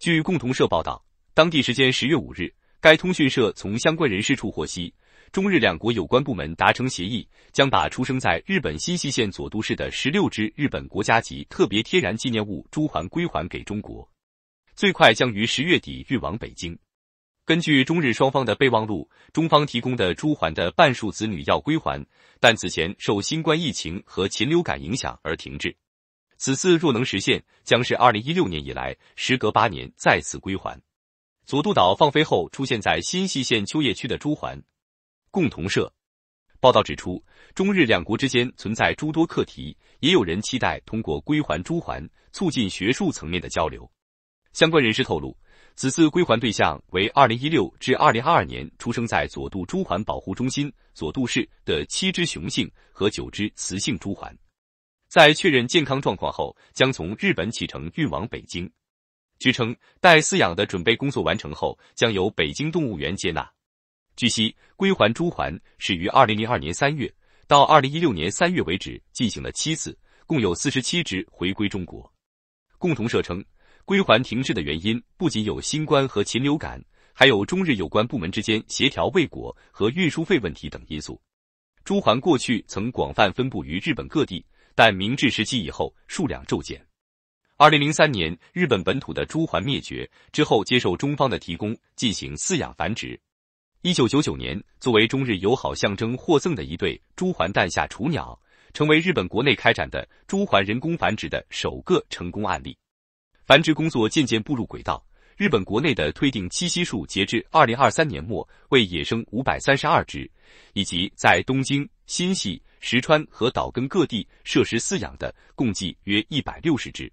据共同社报道，当地时间十月五日，该通讯社从相关人士处获悉，中日两国有关部门达成协议，将把出生在日本新西县佐都市的十六只日本国家级特别天然纪念物朱鹮归还给中国，最快将于十月底运往北京。根据中日双方的备忘录，中方提供的朱鹮的半数子女要归还，但此前受新冠疫情和禽流感影响而停滞。此次若能实现，将是二零一六年以来时隔八年再次归还。佐渡岛放飞后，出现在新泻县秋叶区的朱鹮。共同社报道指出，中日两国之间存在诸多课题，也有人期待通过归还朱鹮，促进学术层面的交流。相关人士透露，此次归还对象为二零一六至二零二二年出生在佐渡朱鹮保护中心佐渡市的七只雄性和九只雌性朱鹮。在确认健康状况后，将从日本启程运往北京。据称，待饲养的准备工作完成后，将由北京动物园接纳。据悉，归还朱鹮始于二零零二年三月到二零一六年三月为止进行了七次，共有四十七只回归中国。共同社称，归还停滞的原因不仅有新冠和禽流感，还有中日有关部门之间协调未果和运输费问题等因素。朱鹮过去曾广泛分布于日本各地。但明治时期以后，数量骤减。二零零三年，日本本土的朱鹮灭绝之后，接受中方的提供进行饲养繁殖。一九九九年，作为中日友好象征获赠的一对朱鹮诞下雏鸟，成为日本国内开展的朱鹮人工繁殖的首个成功案例。繁殖工作渐渐步入轨道。日本国内的推定栖息数截至二零二三年末为野生五百三十二只，以及在东京、新系。石川和岛根各地设施饲养的，共计约一百六十只。